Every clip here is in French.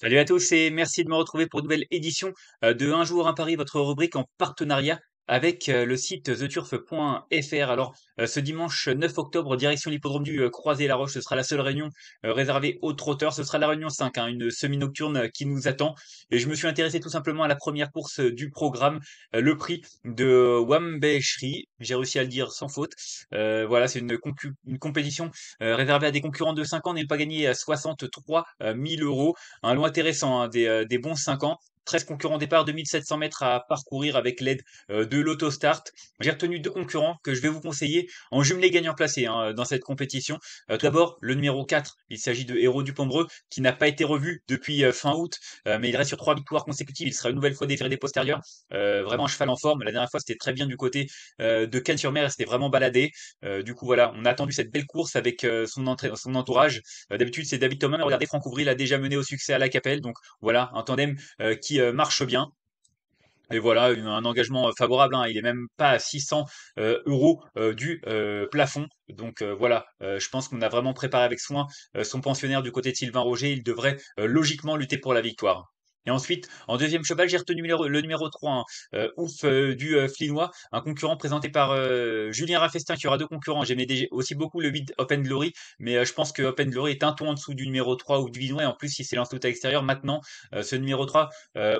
Salut à tous et merci de me retrouver pour une nouvelle édition euh, de Un jour à Paris, votre rubrique en partenariat avec euh, le site theturf.fr. Alors euh, ce dimanche 9 octobre, direction l'hippodrome du euh, Croisé-la Roche, ce sera la seule réunion réservée aux trotteurs, ce sera la réunion 5, hein, une semi-nocturne qui nous attend. Et je me suis intéressé tout simplement à la première course du programme, le prix de Wambeshri, j'ai réussi à le dire sans faute. voilà, c'est une, compétition réservée à des concurrents de 5 ans, n'est pas gagné à 63 000 euros. Un lot intéressant, hein, des, des bons 5 ans. 13 concurrents départ, 2700 mètres à parcourir avec l'aide euh, de l'autostart. J'ai retenu deux concurrents que je vais vous conseiller en jumelé gagnant placé hein, euh, dans cette compétition. Euh, tout d'abord, le numéro 4, il s'agit de Héros du Pombreux, qui n'a pas été revu depuis fin août, mais il reste sur trois victoires consécutives. Il sera une nouvelle fois déféré des postérieurs. vraiment un cheval en forme. La dernière fois, c'était très bien du côté de Cannes-sur-Mer, c'était vraiment baladé. du coup, voilà, on a attendu cette belle course avec son, son entourage. D'habitude, c'est David Thomas, regardez, Franck Ouvry l'a déjà mené au succès à la Capelle. Donc voilà, un tandem qui euh, marche bien. Et voilà, un engagement euh, favorable. Hein. Il n'est même pas à 600 euh, euros du plafond. Donc voilà, je pense qu'on a vraiment préparé avec soin son pensionnaire du côté de Sylvain Roger. Il devrait logiquement lutter pour la victoire. Et ensuite, en deuxième cheval, j'ai retenu le, numéro 3, hein. euh, Ouf euh, du euh, Flinois, un concurrent présenté par Julien Raffestin, qui aura deux concurrents. J'aimais aussi beaucoup le 8 Open Glory, mais je pense que Open Glory est un ton en dessous du numéro 3 ou du Vinois. Et en plus, il s'est lancé tout à l'extérieur. Maintenant, ce numéro 3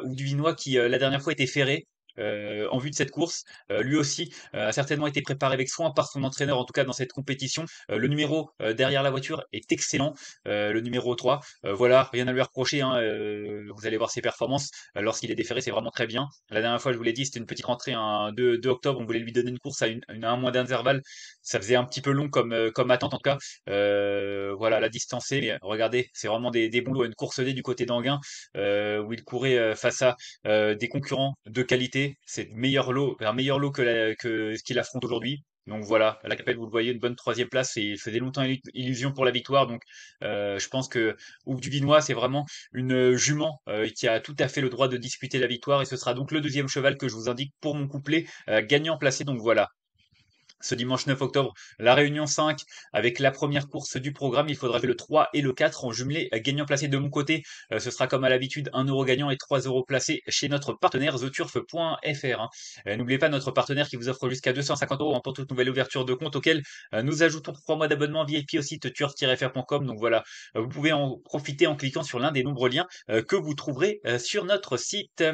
ou du Vinois, qui la dernière fois était ferré, euh, en vue de cette course. Euh, lui aussi euh, a certainement été préparé avec soin par son entraîneur, en tout cas dans cette compétition. le numéro derrière la voiture est excellent, le numéro 3. voilà, rien à lui reprocher. Hein, vous allez voir ses performances. Lorsqu'il est déféré, c'est vraiment très bien. La dernière fois, je vous l'ai dit, c'était une petite rentrée, en 2, octobre. On voulait lui donner une course à, un mois d'intervalle. Ça faisait un petit peu long comme, comme attente, en tout cas. voilà, la distancée. Mais regardez, c'est vraiment des, des bons Une course D du côté d'Anguin, où il courait face à des concurrents de qualité c'est meilleur lot, un meilleur lot que, ce qu'il affronte aujourd'hui. Donc voilà, à la Capelle, vous le voyez, une bonne troisième place et il faisait longtemps illusion pour la victoire. Donc euh, je pense que Ouduvinois, c'est vraiment une jument euh, qui a tout à fait le droit de disputer la victoire et ce sera donc le deuxième cheval que je vous indique pour mon couplet euh, gagnant placé. Donc voilà, ce dimanche 9 octobre, la Réunion 5, avec la première course du programme, il faudra que le 3 et le 4 en jumelé gagnant placé de mon côté. Euh, ce sera comme à l'habitude 1 euro gagnant et 3 euros placés chez notre partenaire theturf.fr. Hein. Euh, n'oubliez pas notre partenaire qui vous offre jusqu'à 250 euros pour toute nouvelle ouverture de compte auquel euh, nous ajoutons 3 mois d'abonnement VIP au site turf-fr.com. Donc voilà, vous pouvez en profiter en cliquant sur l'un des nombreux liens que vous trouverez sur notre site.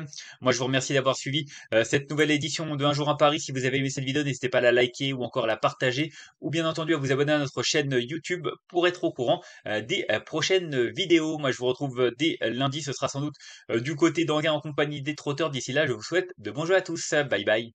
Moi je vous remercie d'avoir suivi cette nouvelle édition de Un jour à Paris. Si vous avez aimé cette vidéo, n'hésitez pas à la liker ou encore la partager ou bien entendu à vous abonner à notre chaîne YouTube pour être au courant euh, des euh, prochaines vidéos. Moi je vous retrouve euh, dès lundi, ce sera sans doute du côté d'Anguin en compagnie des trotteurs. D'ici là, je vous souhaite de bons jeux à tous. Bye bye.